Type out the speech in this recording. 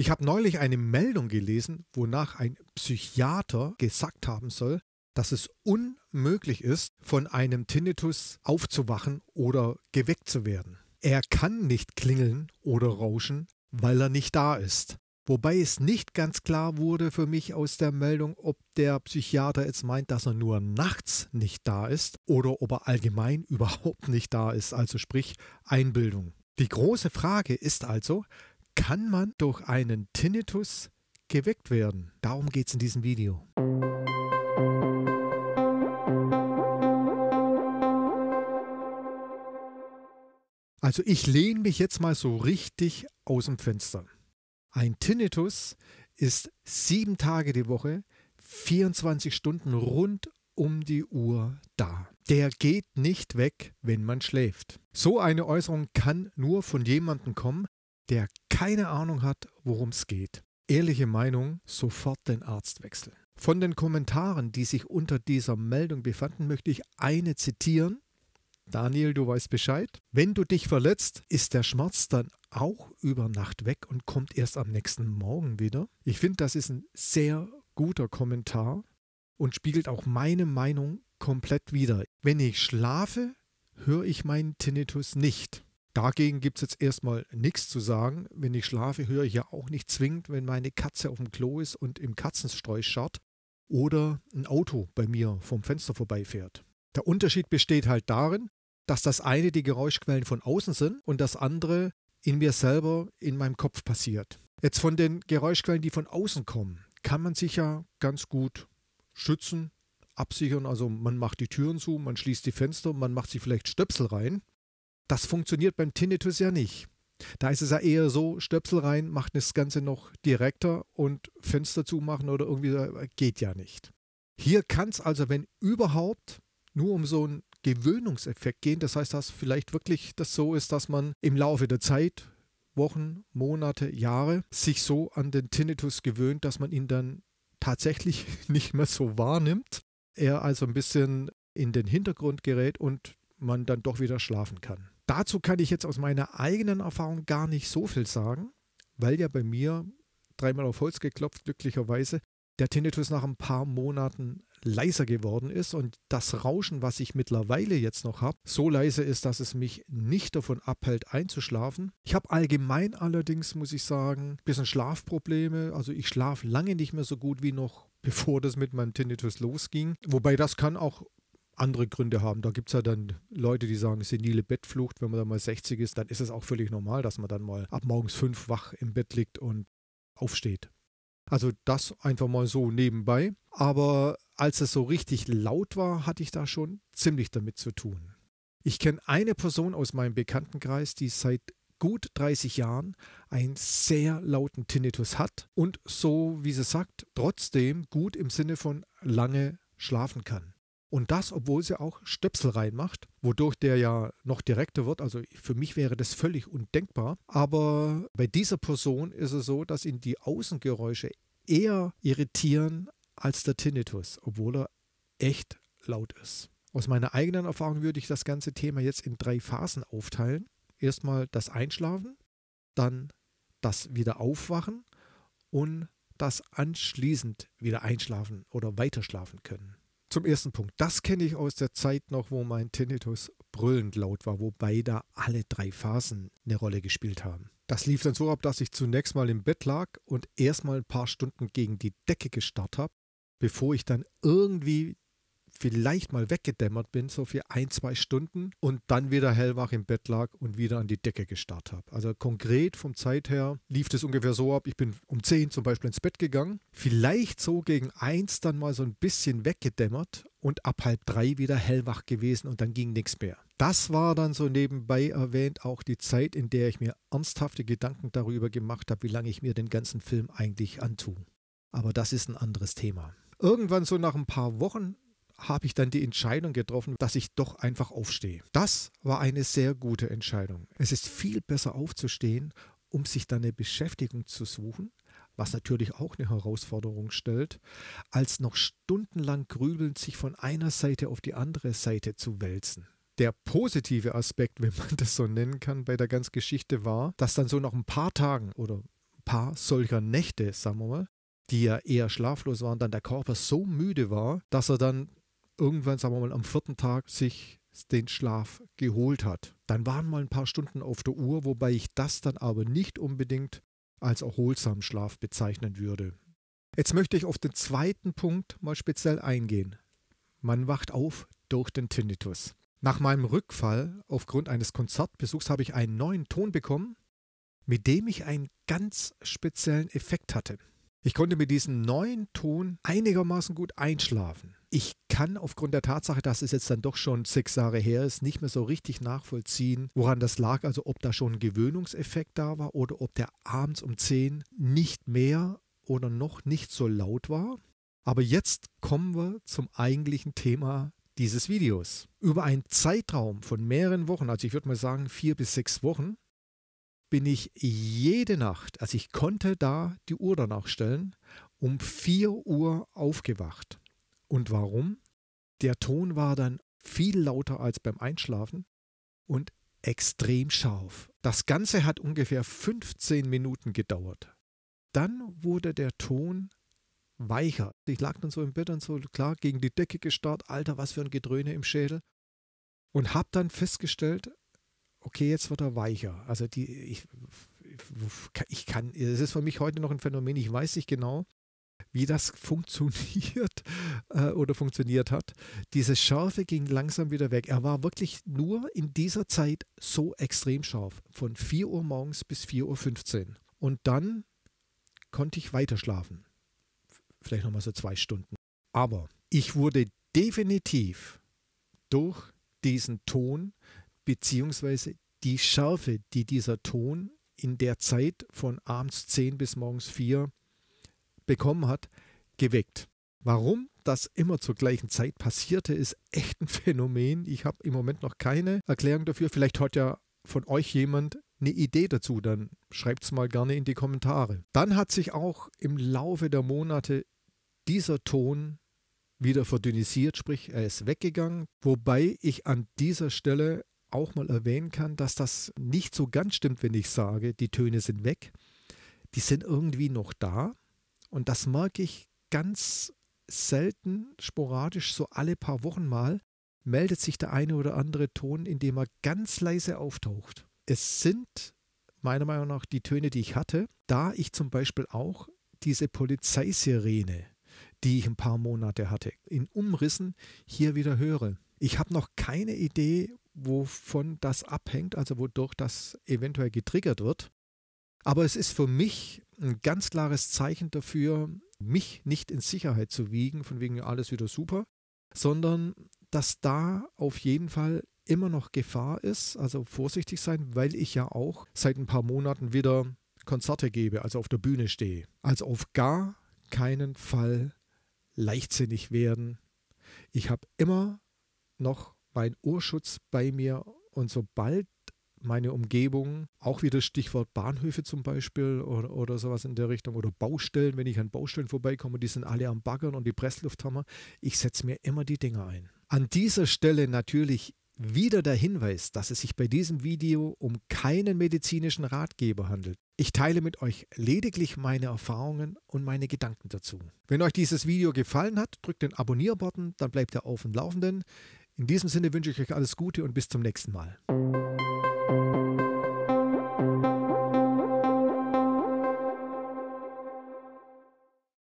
Ich habe neulich eine Meldung gelesen, wonach ein Psychiater gesagt haben soll, dass es unmöglich ist, von einem Tinnitus aufzuwachen oder geweckt zu werden. Er kann nicht klingeln oder rauschen, weil er nicht da ist. Wobei es nicht ganz klar wurde für mich aus der Meldung, ob der Psychiater jetzt meint, dass er nur nachts nicht da ist oder ob er allgemein überhaupt nicht da ist, also sprich Einbildung. Die große Frage ist also, kann man durch einen Tinnitus geweckt werden. Darum geht es in diesem Video. Also ich lehne mich jetzt mal so richtig aus dem Fenster. Ein Tinnitus ist sieben Tage die Woche, 24 Stunden rund um die Uhr da. Der geht nicht weg, wenn man schläft. So eine Äußerung kann nur von jemandem kommen, der keine Ahnung hat, worum es geht. Ehrliche Meinung, sofort den Arzt wechseln. Von den Kommentaren, die sich unter dieser Meldung befanden, möchte ich eine zitieren. Daniel, du weißt Bescheid. Wenn du dich verletzt, ist der Schmerz dann auch über Nacht weg und kommt erst am nächsten Morgen wieder. Ich finde, das ist ein sehr guter Kommentar und spiegelt auch meine Meinung komplett wider. Wenn ich schlafe, höre ich meinen Tinnitus nicht. Dagegen gibt es jetzt erstmal nichts zu sagen. Wenn ich schlafe, höre ich ja auch nicht zwingend, wenn meine Katze auf dem Klo ist und im Katzenstreu scharrt oder ein Auto bei mir vom Fenster vorbeifährt. Der Unterschied besteht halt darin, dass das eine die Geräuschquellen von außen sind und das andere in mir selber, in meinem Kopf passiert. Jetzt von den Geräuschquellen, die von außen kommen, kann man sich ja ganz gut schützen, absichern. Also man macht die Türen zu, man schließt die Fenster, man macht sie vielleicht Stöpsel rein. Das funktioniert beim Tinnitus ja nicht. Da ist es ja eher so, Stöpsel rein, macht das Ganze noch direkter und Fenster zumachen oder irgendwie äh, geht ja nicht. Hier kann es also, wenn überhaupt, nur um so einen Gewöhnungseffekt gehen. Das heißt, dass vielleicht wirklich das so ist, dass man im Laufe der Zeit, Wochen, Monate, Jahre, sich so an den Tinnitus gewöhnt, dass man ihn dann tatsächlich nicht mehr so wahrnimmt. Er also ein bisschen in den Hintergrund gerät und man dann doch wieder schlafen kann. Dazu kann ich jetzt aus meiner eigenen Erfahrung gar nicht so viel sagen, weil ja bei mir dreimal auf Holz geklopft, glücklicherweise, der Tinnitus nach ein paar Monaten leiser geworden ist und das Rauschen, was ich mittlerweile jetzt noch habe, so leise ist, dass es mich nicht davon abhält, einzuschlafen. Ich habe allgemein allerdings, muss ich sagen, ein bisschen Schlafprobleme. Also ich schlafe lange nicht mehr so gut wie noch, bevor das mit meinem Tinnitus losging. Wobei das kann auch andere Gründe haben. Da gibt es ja dann Leute, die sagen, senile Bettflucht, wenn man dann mal 60 ist, dann ist es auch völlig normal, dass man dann mal ab morgens fünf wach im Bett liegt und aufsteht. Also das einfach mal so nebenbei. Aber als es so richtig laut war, hatte ich da schon ziemlich damit zu tun. Ich kenne eine Person aus meinem Bekanntenkreis, die seit gut 30 Jahren einen sehr lauten Tinnitus hat und so, wie sie sagt, trotzdem gut im Sinne von lange schlafen kann. Und das, obwohl sie auch Stöpsel reinmacht, wodurch der ja noch direkter wird. Also für mich wäre das völlig undenkbar. Aber bei dieser Person ist es so, dass ihn die Außengeräusche eher irritieren als der Tinnitus, obwohl er echt laut ist. Aus meiner eigenen Erfahrung würde ich das ganze Thema jetzt in drei Phasen aufteilen. Erstmal das Einschlafen, dann das Wiederaufwachen und das anschließend wieder einschlafen oder weiterschlafen können. Zum ersten Punkt. Das kenne ich aus der Zeit noch, wo mein Tinnitus brüllend laut war, wobei da alle drei Phasen eine Rolle gespielt haben. Das lief dann so ab, dass ich zunächst mal im Bett lag und erst mal ein paar Stunden gegen die Decke gestarrt habe, bevor ich dann irgendwie vielleicht mal weggedämmert bin, so für ein, zwei Stunden und dann wieder hellwach im Bett lag und wieder an die Decke gestarrt habe. Also konkret vom Zeit her lief das ungefähr so ab, ich bin um 10 zum Beispiel ins Bett gegangen, vielleicht so gegen eins dann mal so ein bisschen weggedämmert und ab halb drei wieder hellwach gewesen und dann ging nichts mehr. Das war dann so nebenbei erwähnt auch die Zeit, in der ich mir ernsthafte Gedanken darüber gemacht habe, wie lange ich mir den ganzen Film eigentlich antue. Aber das ist ein anderes Thema. Irgendwann so nach ein paar Wochen habe ich dann die Entscheidung getroffen, dass ich doch einfach aufstehe. Das war eine sehr gute Entscheidung. Es ist viel besser aufzustehen, um sich dann eine Beschäftigung zu suchen, was natürlich auch eine Herausforderung stellt, als noch stundenlang grübelnd sich von einer Seite auf die andere Seite zu wälzen. Der positive Aspekt, wenn man das so nennen kann, bei der ganzen Geschichte war, dass dann so nach ein paar Tagen oder ein paar solcher Nächte, sagen wir mal, die ja eher schlaflos waren, dann der Körper so müde war, dass er dann irgendwann, sagen wir mal, am vierten Tag sich den Schlaf geholt hat. Dann waren mal ein paar Stunden auf der Uhr, wobei ich das dann aber nicht unbedingt als erholsamen Schlaf bezeichnen würde. Jetzt möchte ich auf den zweiten Punkt mal speziell eingehen. Man wacht auf durch den Tinnitus. Nach meinem Rückfall aufgrund eines Konzertbesuchs habe ich einen neuen Ton bekommen, mit dem ich einen ganz speziellen Effekt hatte. Ich konnte mit diesem neuen Ton einigermaßen gut einschlafen. Ich kann aufgrund der Tatsache, dass es jetzt dann doch schon sechs Jahre her ist, nicht mehr so richtig nachvollziehen, woran das lag. Also ob da schon ein Gewöhnungseffekt da war oder ob der abends um 10 nicht mehr oder noch nicht so laut war. Aber jetzt kommen wir zum eigentlichen Thema dieses Videos. Über einen Zeitraum von mehreren Wochen, also ich würde mal sagen vier bis sechs Wochen, bin ich jede Nacht, also ich konnte da die Uhr danach stellen, um 4 Uhr aufgewacht. Und warum? Der Ton war dann viel lauter als beim Einschlafen und extrem scharf. Das Ganze hat ungefähr 15 Minuten gedauert. Dann wurde der Ton weicher. Ich lag dann so im Bett und so klar gegen die Decke gestarrt, Alter, was für ein Gedröhne im Schädel. Und habe dann festgestellt, okay, jetzt wird er weicher. Also die, ich, ich kann, es ist für mich heute noch ein Phänomen, ich weiß nicht genau, wie das funktioniert äh, oder funktioniert hat. Diese Schärfe ging langsam wieder weg. Er war wirklich nur in dieser Zeit so extrem scharf, von 4 Uhr morgens bis 4.15 Uhr. Und dann konnte ich weiter schlafen. Vielleicht nochmal so zwei Stunden. Aber ich wurde definitiv durch diesen Ton beziehungsweise die Schärfe, die dieser Ton in der Zeit von abends 10 bis morgens 4 bekommen hat, geweckt. Warum das immer zur gleichen Zeit passierte, ist echt ein Phänomen. Ich habe im Moment noch keine Erklärung dafür. Vielleicht hat ja von euch jemand eine Idee dazu, dann schreibt es mal gerne in die Kommentare. Dann hat sich auch im Laufe der Monate dieser Ton wieder verdünnisiert, sprich er ist weggegangen, wobei ich an dieser Stelle auch mal erwähnen kann, dass das nicht so ganz stimmt, wenn ich sage, die Töne sind weg. Die sind irgendwie noch da. Und das merke ich ganz selten, sporadisch, so alle paar Wochen mal, meldet sich der eine oder andere Ton, indem er ganz leise auftaucht. Es sind meiner Meinung nach die Töne, die ich hatte, da ich zum Beispiel auch diese Polizeisirene, die ich ein paar Monate hatte, in Umrissen hier wieder höre. Ich habe noch keine Idee, wovon das abhängt, also wodurch das eventuell getriggert wird. Aber es ist für mich ein ganz klares Zeichen dafür, mich nicht in Sicherheit zu wiegen, von wegen alles wieder super, sondern dass da auf jeden Fall immer noch Gefahr ist, also vorsichtig sein, weil ich ja auch seit ein paar Monaten wieder Konzerte gebe, also auf der Bühne stehe. Also auf gar keinen Fall leichtsinnig werden. Ich habe immer noch ein Ohrschutz bei mir und sobald meine Umgebung, auch wieder Stichwort Bahnhöfe zum Beispiel oder, oder sowas in der Richtung oder Baustellen, wenn ich an Baustellen vorbeikomme, die sind alle am Baggern und die Presslufthammer, ich setze mir immer die Dinger ein. An dieser Stelle natürlich wieder der Hinweis, dass es sich bei diesem Video um keinen medizinischen Ratgeber handelt. Ich teile mit euch lediglich meine Erfahrungen und meine Gedanken dazu. Wenn euch dieses Video gefallen hat, drückt den Abonnier-Button, dann bleibt ihr auf dem Laufenden. In diesem Sinne wünsche ich euch alles Gute und bis zum nächsten Mal.